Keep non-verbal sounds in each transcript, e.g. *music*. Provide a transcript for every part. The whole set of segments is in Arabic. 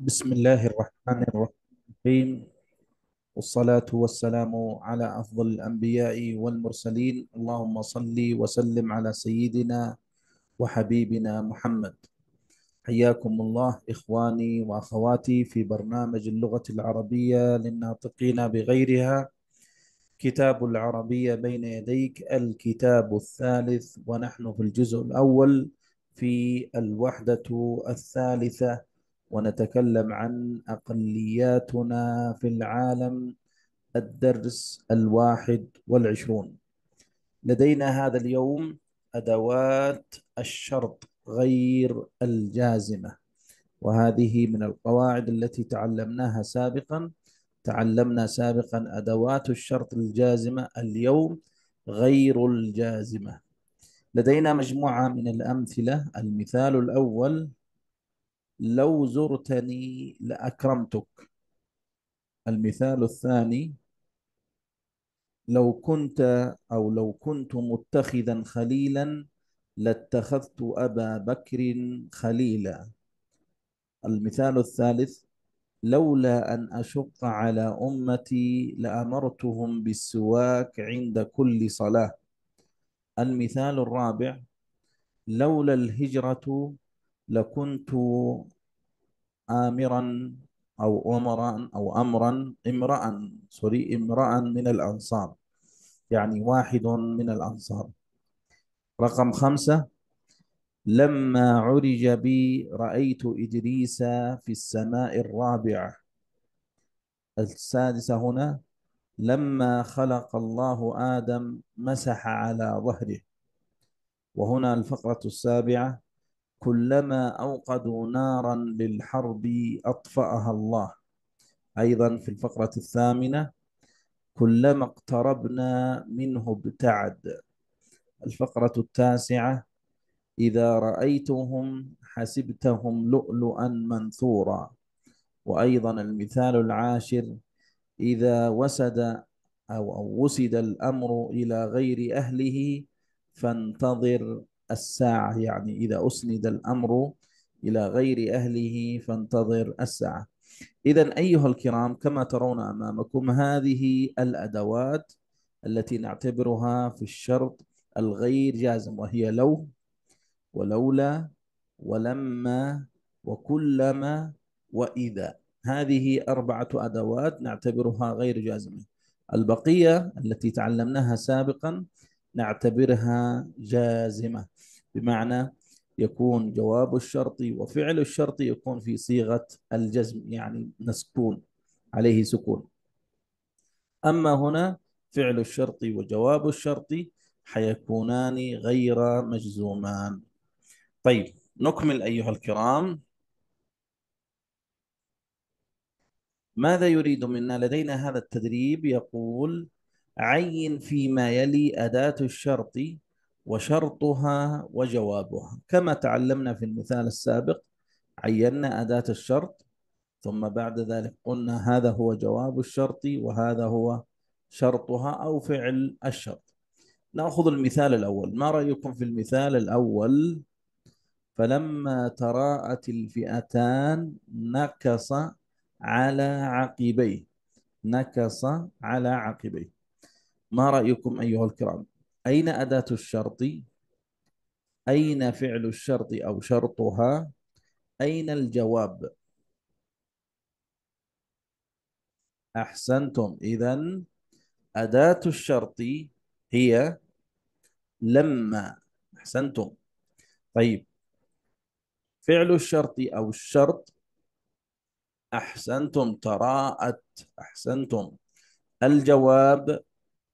بسم الله الرحمن الرحيم والصلاة والسلام على أفضل الأنبياء والمرسلين اللهم صل وسلم على سيدنا وحبيبنا محمد حياكم الله إخواني وأخواتي في برنامج اللغة العربية للناطقين بغيرها كتاب العربية بين يديك الكتاب الثالث ونحن في الجزء الأول في الوحدة الثالثة ونتكلم عن أقلياتنا في العالم الدرس الواحد والعشرون لدينا هذا اليوم أدوات الشرط غير الجازمة وهذه من القواعد التي تعلمناها سابقا تعلمنا سابقا أدوات الشرط الجازمة اليوم غير الجازمة لدينا مجموعة من الأمثلة المثال الأول لو زرتني لأكرمتك المثال الثاني لو كنت أو لو كنت متخذا خليلا لاتخذت أبا بكر خليلا المثال الثالث لولا أن أشق على أمتي لأمرتهم بالسواك عند كل صلاة المثال الرابع لولا الهجرة لكنت آمرا أو أمرا أو أمرا امرأ سوري امرأ من الأنصار يعني واحد من الأنصار رقم خمسة لما عرج بي رأيت إدريس في السماء الرابعة السادسة هنا لما خلق الله آدم مسح على ظهره وهنا الفقرة السابعة كلما أوقدوا نارا للحرب أطفأها الله أيضا في الفقرة الثامنة كلما اقتربنا منه ابتعد الفقرة التاسعة إذا رأيتهم حسبتهم لؤلؤا منثورا وأيضا المثال العاشر إذا وسد أو وسد الأمر إلى غير أهله فانتظر الساعة يعني إذا أسند الأمر إلى غير أهله فانتظر الساعة إذا أيها الكرام كما ترون أمامكم هذه الأدوات التي نعتبرها في الشرط الغير جازم وهي لو ولولا ولما وكلما وإذا هذه أربعة أدوات نعتبرها غير جازمة البقية التي تعلمناها سابقا نعتبرها جازمة بمعنى يكون جواب الشرط وفعل الشرط يكون في صيغة الجزم يعني مسكون عليه سكون أما هنا فعل الشرط وجواب الشرط حيكونان غير مجزومان طيب نكمل أيها الكرام ماذا يريد منا لدينا هذا التدريب يقول عين فيما يلي أداة الشرط وشرطها وجوابها كما تعلمنا في المثال السابق عينا أداة الشرط ثم بعد ذلك قلنا هذا هو جواب الشرط وهذا هو شرطها أو فعل الشرط نأخذ المثال الأول ما رأيكم في المثال الأول فلما تراءت الفئتان نكص على عقبيه نكص على عقبيه ما رأيكم أيها الكرام أين أداة الشرط أين فعل الشرط أو شرطها أين الجواب أحسنتم إذا أداة الشرط هي لما أحسنتم طيب فعل الشرط أو الشرط أحسنتم تراءت أحسنتم الجواب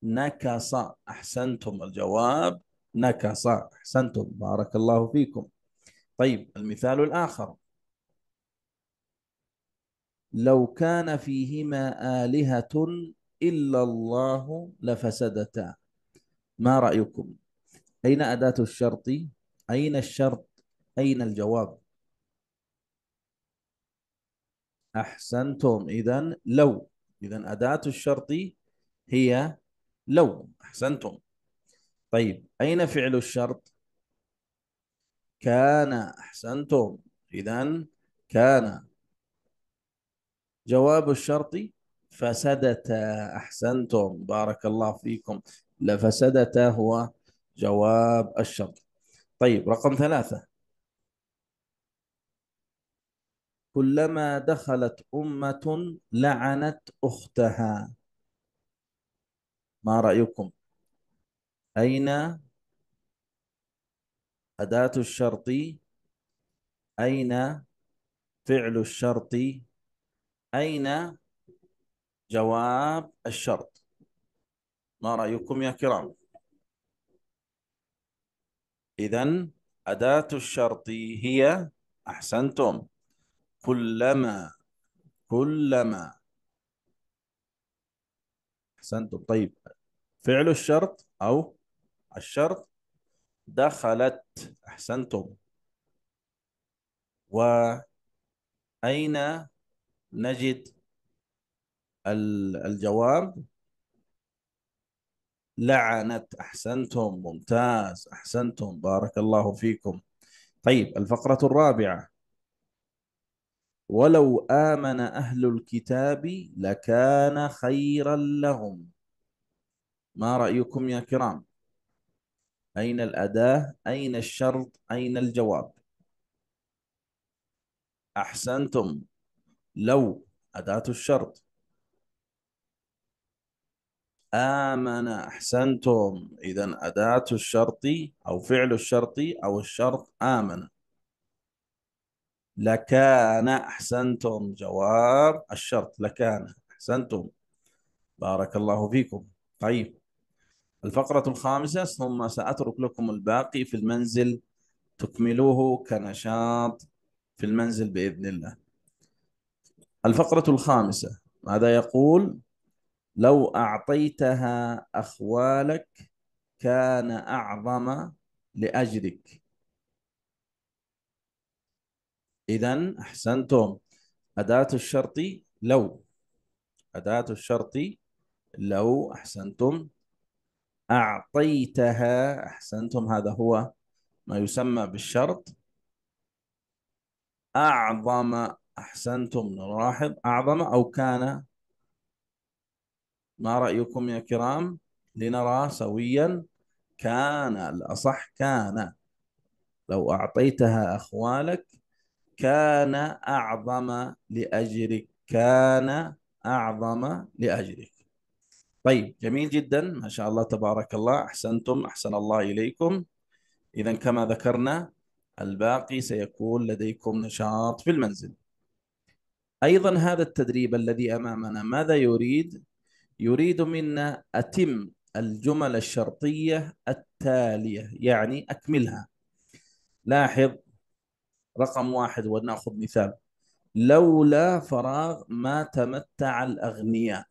نكص أحسنتم الجواب نكص أحسنتم بارك الله فيكم طيب المثال الآخر لو كان فيهما آلهة إلا الله لفسدتا ما رأيكم أين أداة الشرط أين الشرط أين الجواب أحسنتم إذا لو إذا أداة الشرط هي لو احسنتم طيب اين فعل الشرط كان احسنتم اذا كان جواب الشرط فسدت احسنتم بارك الله فيكم لفسدت هو جواب الشرط طيب رقم ثلاثة كلما دخلت أمة لعنت أختها ما رأيكم أين أداة الشرط أين فعل الشرط أين جواب الشرط ما رأيكم يا كرام إذا أداة الشرط هي أحسنتم كلما كلما أحسنتم طيب فعل الشرط أو الشرط دخلت أحسنتم وأين نجد الجواب لعنت أحسنتم ممتاز أحسنتم بارك الله فيكم طيب الفقرة الرابعة ولو آمن أهل الكتاب لكان خيرا لهم ما رأيكم يا كرام أين الأداة أين الشرط أين الجواب أحسنتم لو أداة الشرط آمن أحسنتم إذا أداة الشرط أو فعل الشرط أو الشرط آمن لكان أحسنتم جواب الشرط لكان أحسنتم بارك الله فيكم طيب الفقرة الخامسة ثم سأترك لكم الباقي في المنزل تكملوه كنشاط في المنزل بإذن الله الفقرة الخامسة ماذا يقول لو أعطيتها أخوالك كان أعظم لأجرك إذا أحسنتم أداة الشرط لو أداة الشرط لو أحسنتم أعطيتها أحسنتم هذا هو ما يسمى بالشرط أعظم أحسنتم نلاحظ أعظم أو كان ما رأيكم يا كرام لنرى سويا كان الأصح كان لو أعطيتها أخوالك كان أعظم لأجرك كان أعظم لأجرك طيب جميل جدا ما شاء الله تبارك الله أحسنتم أحسن الله إليكم إذا كما ذكرنا الباقي سيكون لديكم نشاط في المنزل أيضا هذا التدريب الذي أمامنا ماذا يريد؟ يريد منا أتم الجمل الشرطية التالية يعني أكملها لاحظ رقم واحد ونأخذ مثال لولا فراغ ما تمتع الأغنياء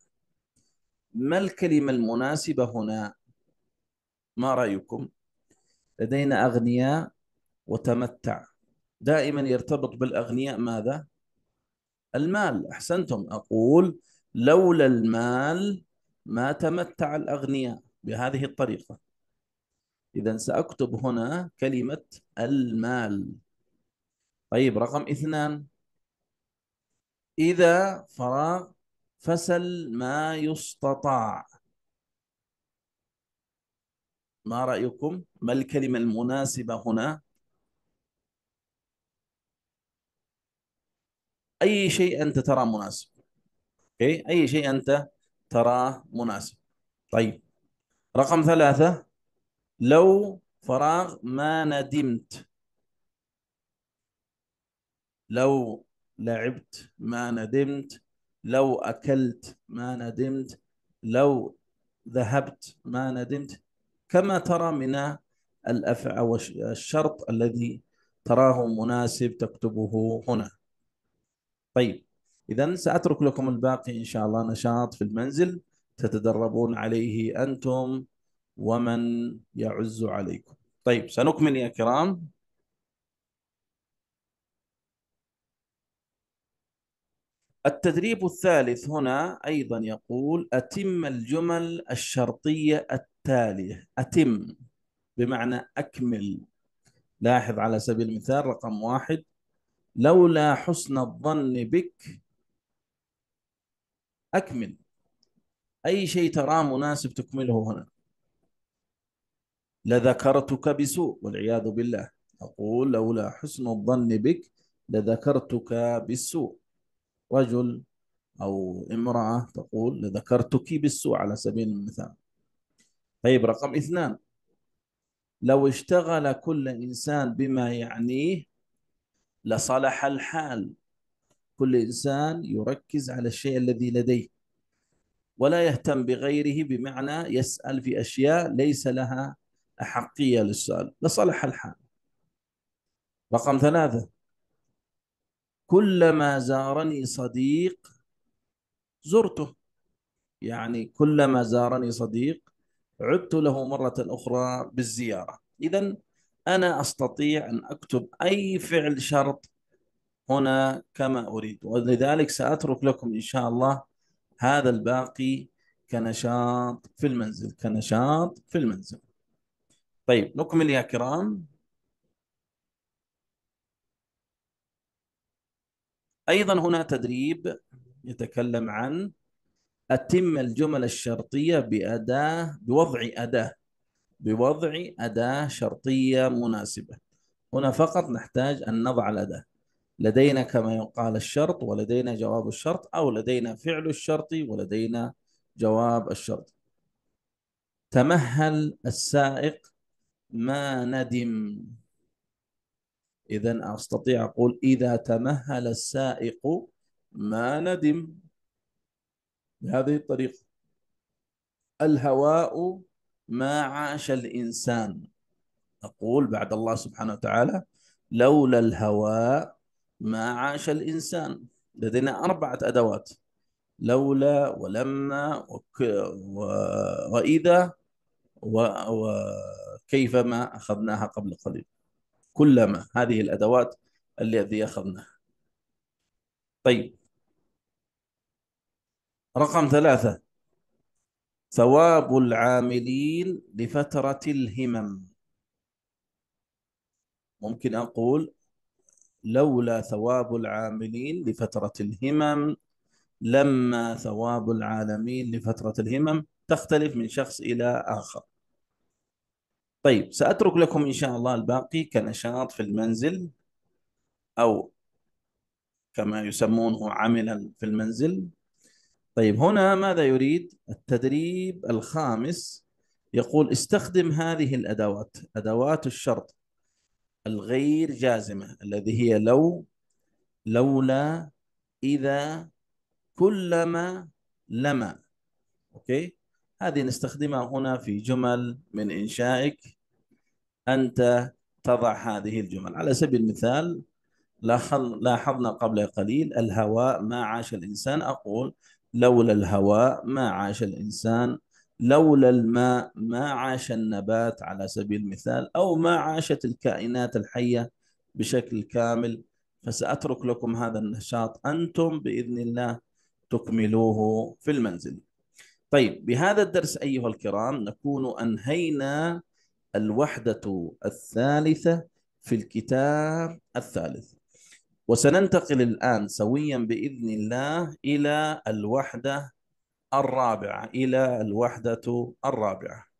ما الكلمة المناسبة هنا ما رأيكم لدينا أغنياء وتمتع دائما يرتبط بالأغنياء ماذا المال أحسنتم أقول لولا المال ما تمتع الأغنياء بهذه الطريقة إذا سأكتب هنا كلمة المال طيب رقم اثنان إذا فراغ فسل ما يستطاع ما رأيكم ما الكلمة المناسبة هنا أي شيء أنت ترى مناسب أوكي أي شيء أنت تراه مناسب طيب رقم ثلاثة لو فراغ ما ندمت لو لعبت ما ندمت لو اكلت ما ندمت لو ذهبت ما ندمت كما ترى من الافعى والشرط الذي تراه مناسب تكتبه هنا طيب اذا ساترك لكم الباقي ان شاء الله نشاط في المنزل تتدربون عليه انتم ومن يعز عليكم طيب سنكمل يا كرام التدريب الثالث هنا أيضا يقول أتم الجمل الشرطية التالية أتم بمعنى أكمل لاحظ على سبيل المثال رقم واحد لولا حسن الظن بك أكمل أي شيء تراه مناسب تكمله هنا لذكرتك بسوء والعياذ بالله أقول لولا حسن الظن بك لذكرتك بالسوء رجل أو امرأة تقول ذكرتك بالسوء على سبيل المثال طيب رقم اثنان لو اشتغل كل إنسان بما يعنيه لصلح الحال كل إنسان يركز على الشيء الذي لديه ولا يهتم بغيره بمعنى يسأل في أشياء ليس لها أحقية للسؤال لصلح الحال رقم ثلاثة كلما زارني صديق زرته يعني كلما زارني صديق عدت له مرة أخرى بالزيارة إذا أنا أستطيع أن أكتب أي فعل شرط هنا كما أريد ولذلك سأترك لكم إن شاء الله هذا الباقي كنشاط في المنزل كنشاط في المنزل طيب نكمل يا كرام ايضا هنا تدريب يتكلم عن اتم الجمل الشرطيه باداه بوضع اداه بوضع اداه شرطيه مناسبه هنا فقط نحتاج ان نضع الاداه لدينا كما يقال الشرط ولدينا جواب الشرط او لدينا فعل الشرط ولدينا جواب الشرط تمهل السائق ما ندم إذا أستطيع أقول إذا تمهل السائق ما ندم بهذه الطريقة الهواء ما عاش الإنسان أقول بعد الله سبحانه وتعالى لولا الهواء ما عاش الإنسان لدينا أربعة أدوات لولا ولما وك... و... وإذا و... وكيفما أخذناها قبل قليل كلما هذه الأدوات التي أخذناها طيب رقم ثلاثة ثواب العاملين لفترة الهمم ممكن أقول لولا ثواب العاملين لفترة الهمم لما ثواب العالمين لفترة الهمم تختلف من شخص إلى آخر طيب سأترك لكم إن شاء الله الباقي كنشاط في المنزل أو كما يسمونه عملا في المنزل طيب هنا ماذا يريد التدريب الخامس يقول استخدم هذه الأدوات أدوات الشرط الغير جازمة الذي هي لو لولا إذا كلما لما أوكي هذه نستخدمها هنا في جمل من إنشائك أنت تضع هذه الجمل على سبيل المثال لاحظنا قبل قليل الهواء ما عاش الإنسان أقول لولا الهواء ما عاش الإنسان لولا الماء ما عاش النبات على سبيل المثال أو ما عاشت الكائنات الحية بشكل كامل فسأترك لكم هذا النشاط أنتم بإذن الله تكملوه في المنزل طيب بهذا الدرس أيها الكرام نكون أنهينا الوحدة الثالثة في الكتاب الثالث وسننتقل الآن سويا بإذن الله إلى الوحدة الرابعة إلى الوحدة الرابعة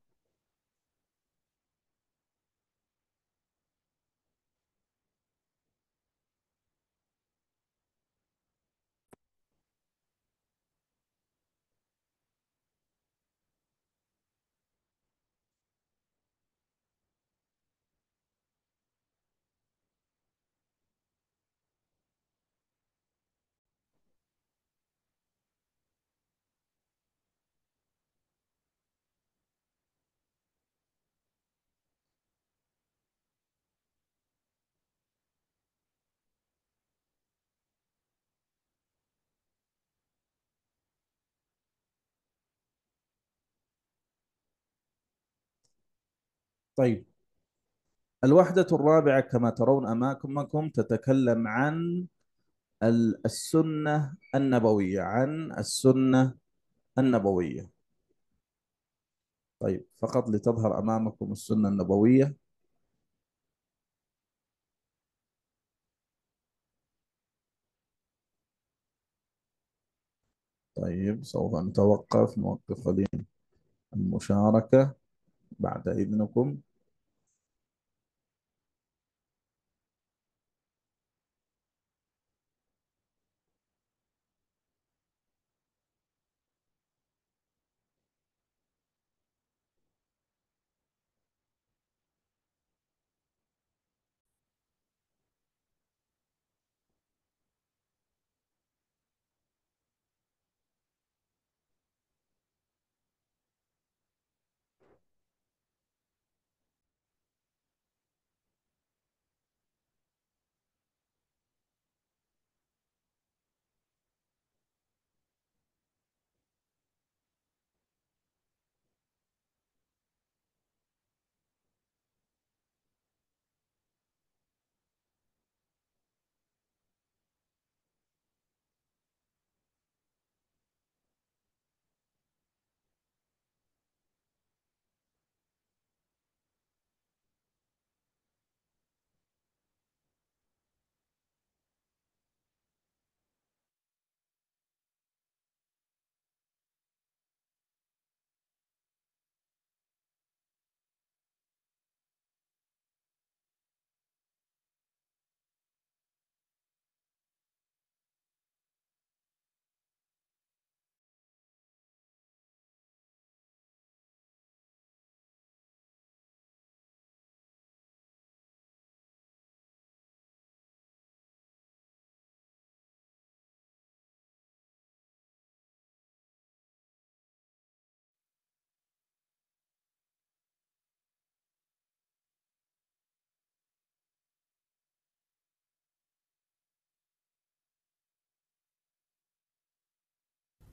طيب الوحدة الرابعة كما ترون أمامكم تتكلم عن السنة النبوية عن السنة النبوية طيب فقط لتظهر أمامكم السنة النبوية طيب سوف نتوقف نوقف قليل المشاركة بعد إذنكم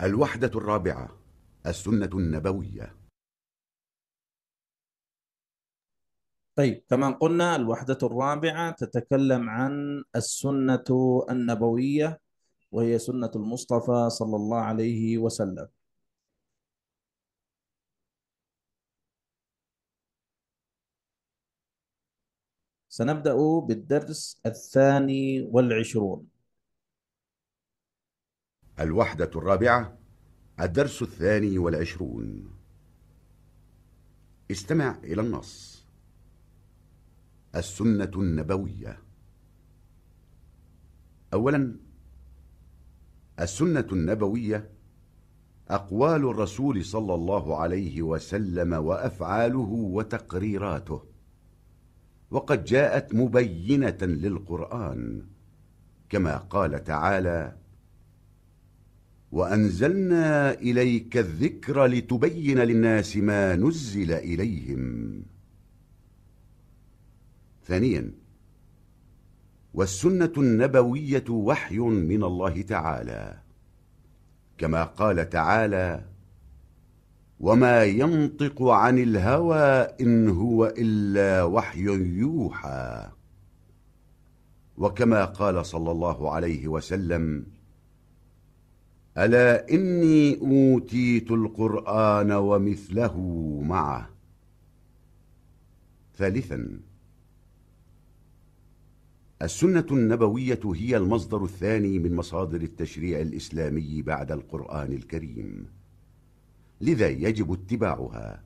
الوحدة الرابعة السنة النبوية طيب كما قلنا الوحدة الرابعة تتكلم عن السنة النبوية وهي سنة المصطفى صلى الله عليه وسلم سنبدأ بالدرس الثاني والعشرون الوحدة الرابعة الدرس الثاني والعشرون استمع إلى النص السنة النبوية أولا السنة النبوية أقوال الرسول صلى الله عليه وسلم وأفعاله وتقريراته وقد جاءت مبينة للقرآن كما قال تعالى وأنزلنا إليك الذكر لتبين للناس ما نزل إليهم ثانيا والسنة النبوية وحي من الله تعالى كما قال تعالى وما ينطق عن الهوى إن هو إلا وحي يوحى وكما قال صلى الله عليه وسلم ألا إني أوتيت القرآن ومثله معه ثالثا السنة النبوية هي المصدر الثاني من مصادر التشريع الإسلامي بعد القرآن الكريم لذا يجب اتباعها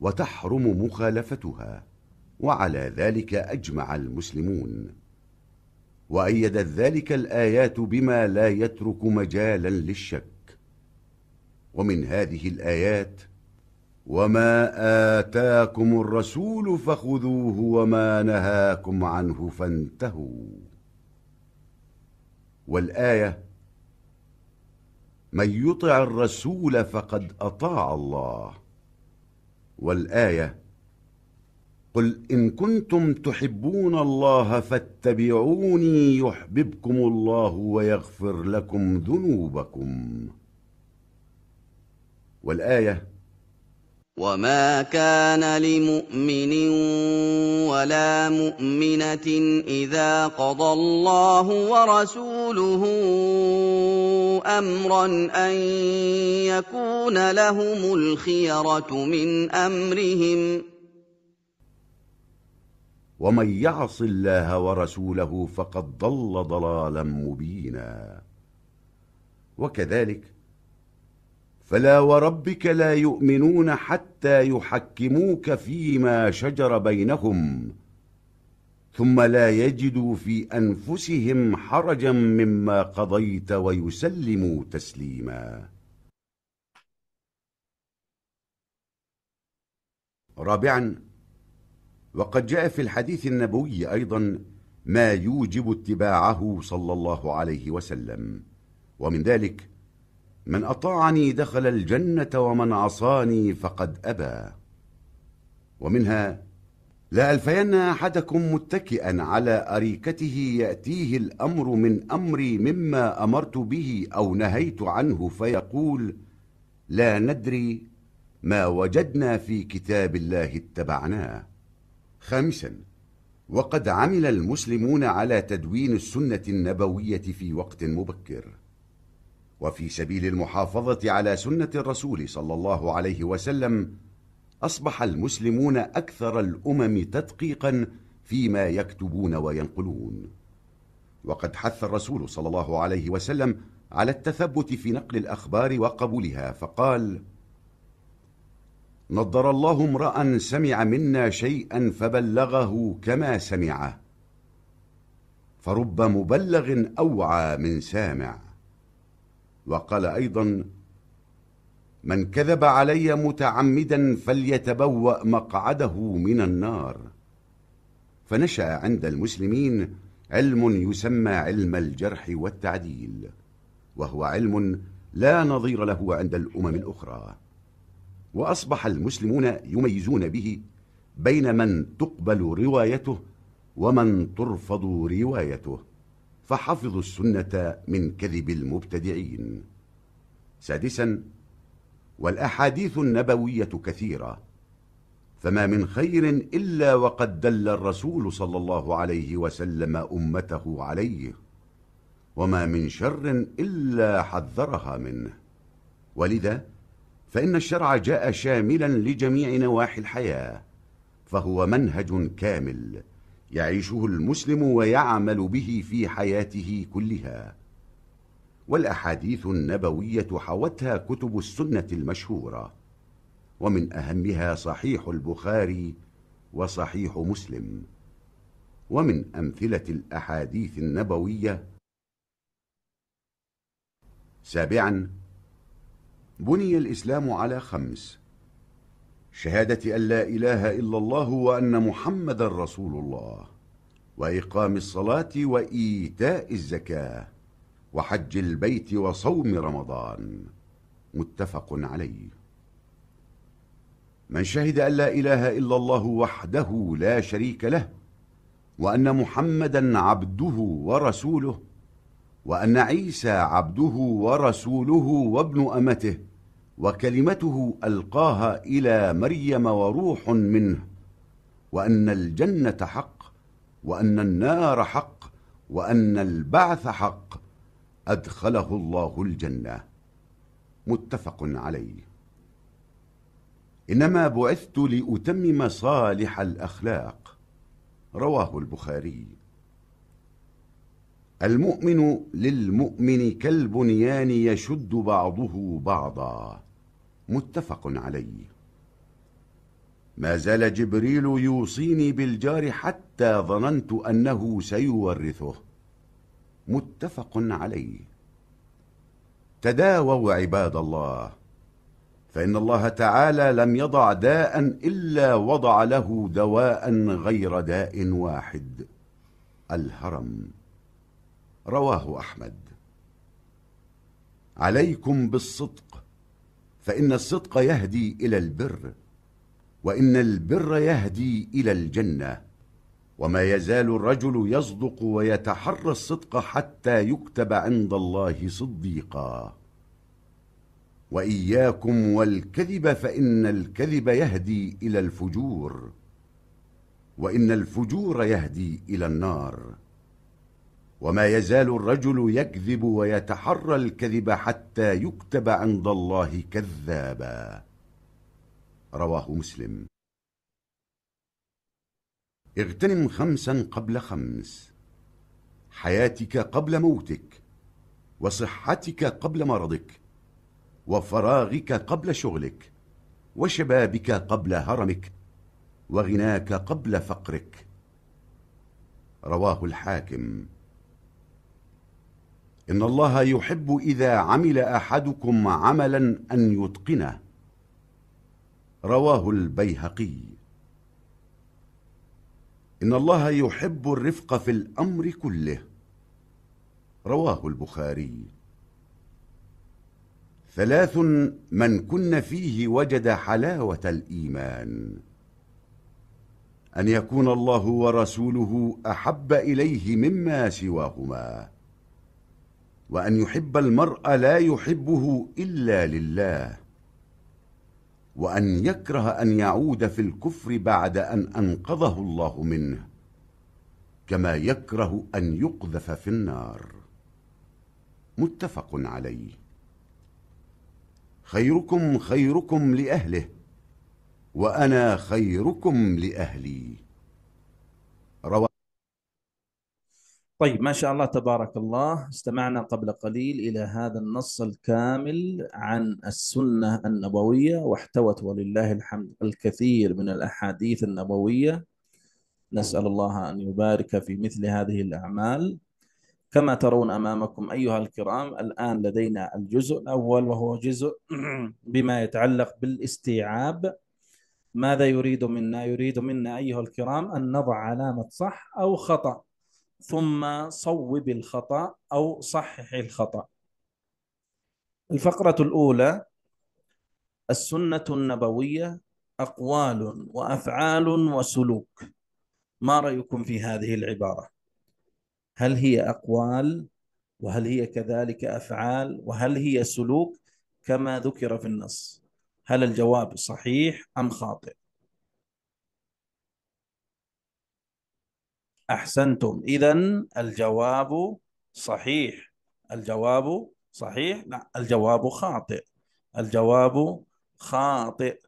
وتحرم مخالفتها وعلى ذلك أجمع المسلمون وأيدت ذلك الآيات بما لا يترك مجالا للشك ومن هذه الآيات وما آتاكم الرسول فخذوه وما نهاكم عنه فانتهوا والآية من يطع الرسول فقد أطاع الله والآية قل إن كنتم تحبون الله فاتبعوني يحببكم الله ويغفر لكم ذنوبكم والآية وما كان لمؤمن ولا مؤمنة إذا قضى الله ورسوله أمرا أن يكون لهم الخيرة من أمرهم ۖ ومن يعص الله ورسوله فقد ضل ضلالا مبينا وكذلك فلا وربك لا يؤمنون حتى يحكموك فيما شجر بينهم ثم لا يجدوا في أنفسهم حرجا مما قضيت ويسلموا تسليما رابعا وقد جاء في الحديث النبوي أيضا ما يوجب اتباعه صلى الله عليه وسلم ومن ذلك من أطاعني دخل الجنة ومن عصاني فقد أبى ومنها لا ألفين أحدكم متكئا على أريكته يأتيه الأمر من أمري مما أمرت به أو نهيت عنه فيقول لا ندري ما وجدنا في كتاب الله اتبعناه خامسا وقد عمل المسلمون على تدوين السنة النبوية في وقت مبكر وفي سبيل المحافظة على سنة الرسول صلى الله عليه وسلم أصبح المسلمون أكثر الأمم تدقيقا فيما يكتبون وينقلون وقد حث الرسول صلى الله عليه وسلم على التثبت في نقل الأخبار وقبولها فقال نضر الله امرأ سمع منا شيئا فبلغه كما سمعه فرب مبلغ أوعى من سامع وقال أيضا من كذب علي متعمدا فليتبوأ مقعده من النار فنشأ عند المسلمين علم يسمى علم الجرح والتعديل وهو علم لا نظير له عند الأمم الأخرى وأصبح المسلمون يميزون به بين من تقبل روايته ومن ترفض روايته فحفظوا السنة من كذب المبتدعين سادسا والأحاديث النبوية كثيرة فما من خير إلا وقد دل الرسول صلى الله عليه وسلم أمته عليه وما من شر إلا حذرها منه ولذا فإن الشرع جاء شاملا لجميع نواحي الحياة فهو منهج كامل يعيشه المسلم ويعمل به في حياته كلها والأحاديث النبوية حوتها كتب السنة المشهورة ومن أهمها صحيح البخاري وصحيح مسلم ومن أمثلة الأحاديث النبوية سابعاً بني الإسلام على خمس شهادة أن لا إله إلا الله وأن محمد رسول الله وإقام الصلاة وإيتاء الزكاة وحج البيت وصوم رمضان متفق عليه من شهد أن لا إله إلا الله وحده لا شريك له وأن محمدا عبده ورسوله وأن عيسى عبده ورسوله وابن أمته وكلمته ألقاها إلى مريم وروح منه وأن الجنة حق وأن النار حق وأن البعث حق أدخله الله الجنة متفق عليه إنما بعثت لأتمم صالح الأخلاق رواه البخاري المؤمن للمؤمن كالبنيان يشد بعضه بعضا متفق عليه ما زال جبريل يوصيني بالجار حتى ظننت أنه سيورثه متفق عليه تداووا عباد الله فإن الله تعالى لم يضع داء إلا وضع له دواء غير داء واحد الهرم رواه أحمد عليكم بالصدق فإن الصدق يهدي إلى البر وإن البر يهدي إلى الجنة وما يزال الرجل يصدق ويتحرى الصدق حتى يكتب عند الله صديقا وإياكم والكذب فإن الكذب يهدي إلى الفجور وإن الفجور يهدي إلى النار وما يزال الرجل يكذب ويتحرى الكذب حتى يكتب عند الله كذابا رواه مسلم اغتنم خمسا قبل خمس حياتك قبل موتك وصحتك قبل مرضك وفراغك قبل شغلك وشبابك قبل هرمك وغناك قبل فقرك رواه الحاكم إن الله يحب إذا عمل أحدكم عملا أن يتقنه رواه البيهقي إن الله يحب الرفق في الأمر كله رواه البخاري ثلاث من كن فيه وجد حلاوة الإيمان أن يكون الله ورسوله أحب إليه مما سواهما وأن يحب المرء لا يحبه إلا لله وأن يكره أن يعود في الكفر بعد أن أنقذه الله منه كما يكره أن يقذف في النار متفق عليه خيركم خيركم لأهله وأنا خيركم لأهلي طيب ما شاء الله تبارك الله استمعنا قبل قليل إلى هذا النص الكامل عن السنة النبوية واحتوت ولله الحمد الكثير من الأحاديث النبوية نسأل الله أن يبارك في مثل هذه الأعمال كما ترون أمامكم أيها الكرام الآن لدينا الجزء الأول وهو جزء *clears throat* بما يتعلق بالاستيعاب ماذا يريد منا؟ يريد منا أيها الكرام أن نضع علامة صح أو خطأ ثم صوب الخطأ أو صحح الخطأ الفقرة الأولى السنة النبوية أقوال وأفعال وسلوك ما رأيكم في هذه العبارة؟ هل هي أقوال وهل هي كذلك أفعال وهل هي سلوك كما ذكر في النص؟ هل الجواب صحيح أم خاطئ؟ أحسنتم إذا الجواب صحيح الجواب صحيح لا نعم. الجواب خاطئ الجواب خاطئ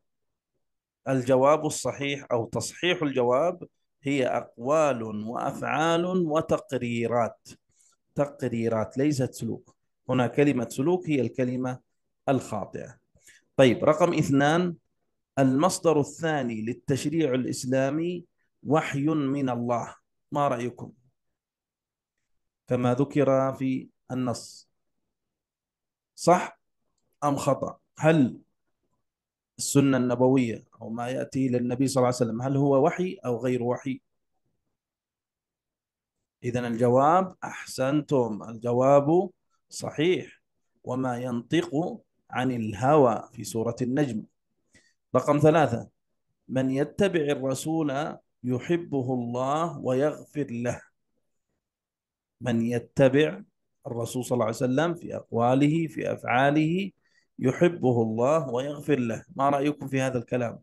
الجواب الصحيح أو تصحيح الجواب هي أقوال وأفعال وتقريرات تقريرات ليست سلوك هنا كلمة سلوك هي الكلمة الخاطئة طيب رقم اثنان المصدر الثاني للتشريع الإسلامي وحي من الله ما رأيكم كما ذكر في النص صح أم خطأ هل السنة النبوية أو ما يأتي للنبي صلى الله عليه وسلم هل هو وحي أو غير وحي إذا الجواب أحسنتم الجواب صحيح وما ينطق عن الهوى في سورة النجم رقم ثلاثة من يتبع الرسول يحبه الله ويغفر له من يتبع الرسول صلى الله عليه وسلم في أقواله في أفعاله يحبه الله ويغفر له ما رأيكم في هذا الكلام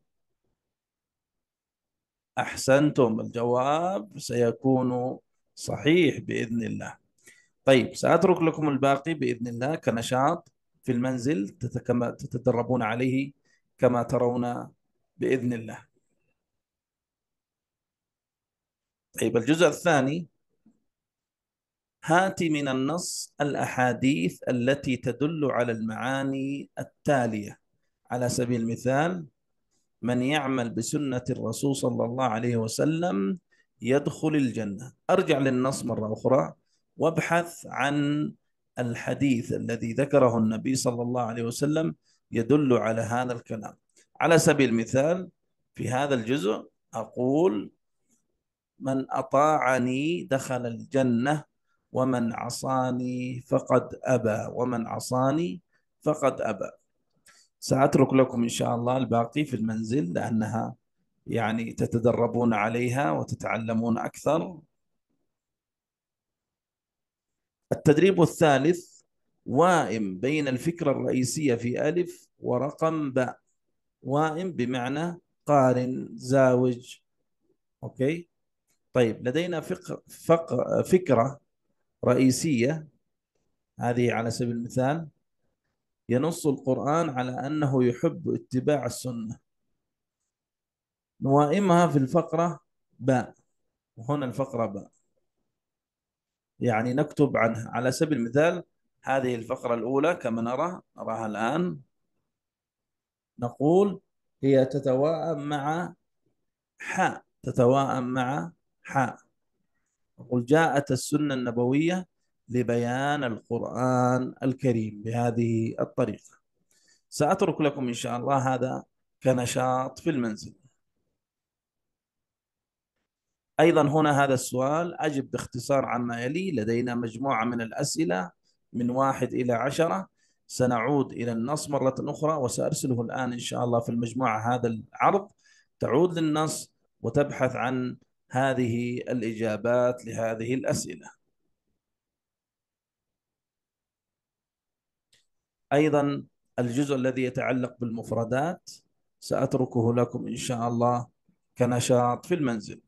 أحسنتم الجواب سيكون صحيح بإذن الله طيب سأترك لكم الباقي بإذن الله كنشاط في المنزل تتدربون عليه كما ترون بإذن الله طيب الجزء الثاني هات من النص الأحاديث التي تدل على المعاني التالية على سبيل المثال من يعمل بسنة الرسول صلى الله عليه وسلم يدخل الجنة أرجع للنص مرة أخرى وابحث عن الحديث الذي ذكره النبي صلى الله عليه وسلم يدل على هذا الكلام على سبيل المثال في هذا الجزء أقول من اطاعني دخل الجنه ومن عصاني فقد ابى ومن عصاني فقد ابى ساترك لكم ان شاء الله الباقي في المنزل لانها يعني تتدربون عليها وتتعلمون اكثر التدريب الثالث وائم بين الفكره الرئيسيه في الف ورقم باء وائم بمعنى قارن زاوج اوكي طيب لدينا فقر فقر فكرة رئيسية هذه على سبيل المثال ينص القرآن على أنه يحب اتباع السنة نوائمها في الفقرة باء وهنا الفقرة باء يعني نكتب عنها على سبيل المثال هذه الفقرة الأولى كما نرى نراها الآن نقول هي تتواءم مع حاء تتواءم مع حاء أقول جاءت السنة النبوية لبيان القرآن الكريم بهذه الطريقة سأترك لكم إن شاء الله هذا كنشاط في المنزل أيضا هنا هذا السؤال أجب باختصار عما يلي لدينا مجموعة من الأسئلة من واحد إلى عشرة سنعود إلى النص مرة أخرى وسأرسله الآن إن شاء الله في المجموعة هذا العرض تعود للنص وتبحث عن هذه الإجابات لهذه الأسئلة أيضا الجزء الذي يتعلق بالمفردات سأتركه لكم إن شاء الله كنشاط في المنزل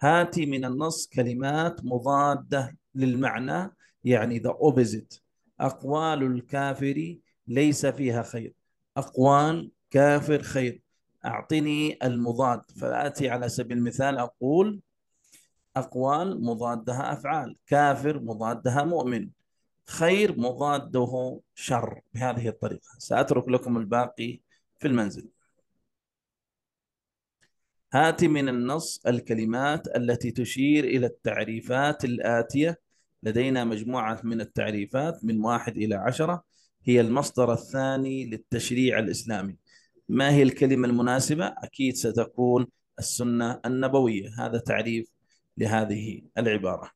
هاتي من النص كلمات مضادة للمعنى يعني the opposite أقوال الكافر ليس فيها خير أقوال كافر خير أعطني المضاد فآتي على سبيل المثال أقول أقوال مضادها أفعال كافر مضادها مؤمن خير مضاده شر بهذه الطريقة سأترك لكم الباقي في المنزل هات من النص الكلمات التي تشير إلى التعريفات الآتية لدينا مجموعة من التعريفات من واحد إلى عشرة هي المصدر الثاني للتشريع الإسلامي ما هي الكلمة المناسبة؟ أكيد ستكون السنة النبوية هذا تعريف لهذه العبارة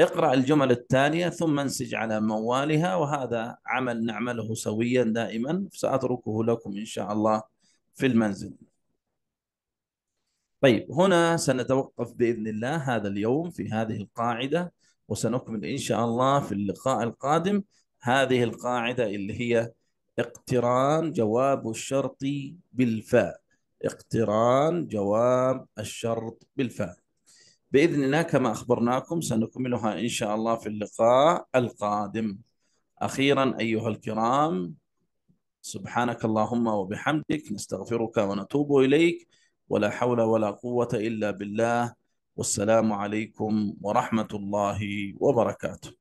اقرأ الجمل التالية ثم انسج على موالها وهذا عمل نعمله سويا دائما سأتركه لكم إن شاء الله في المنزل طيب هنا سنتوقف بإذن الله هذا اليوم في هذه القاعدة وسنكمل إن شاء الله في اللقاء القادم هذه القاعدة اللي هي اقتران جواب الشرط بالفاء اقتران جواب الشرط بالفاء بإذن الله كما أخبرناكم سنكملها إن شاء الله في اللقاء القادم أخيرا أيها الكرام سبحانك اللهم وبحمدك نستغفرك ونتوب إليك ولا حول ولا قوة إلا بالله والسلام عليكم ورحمة الله وبركاته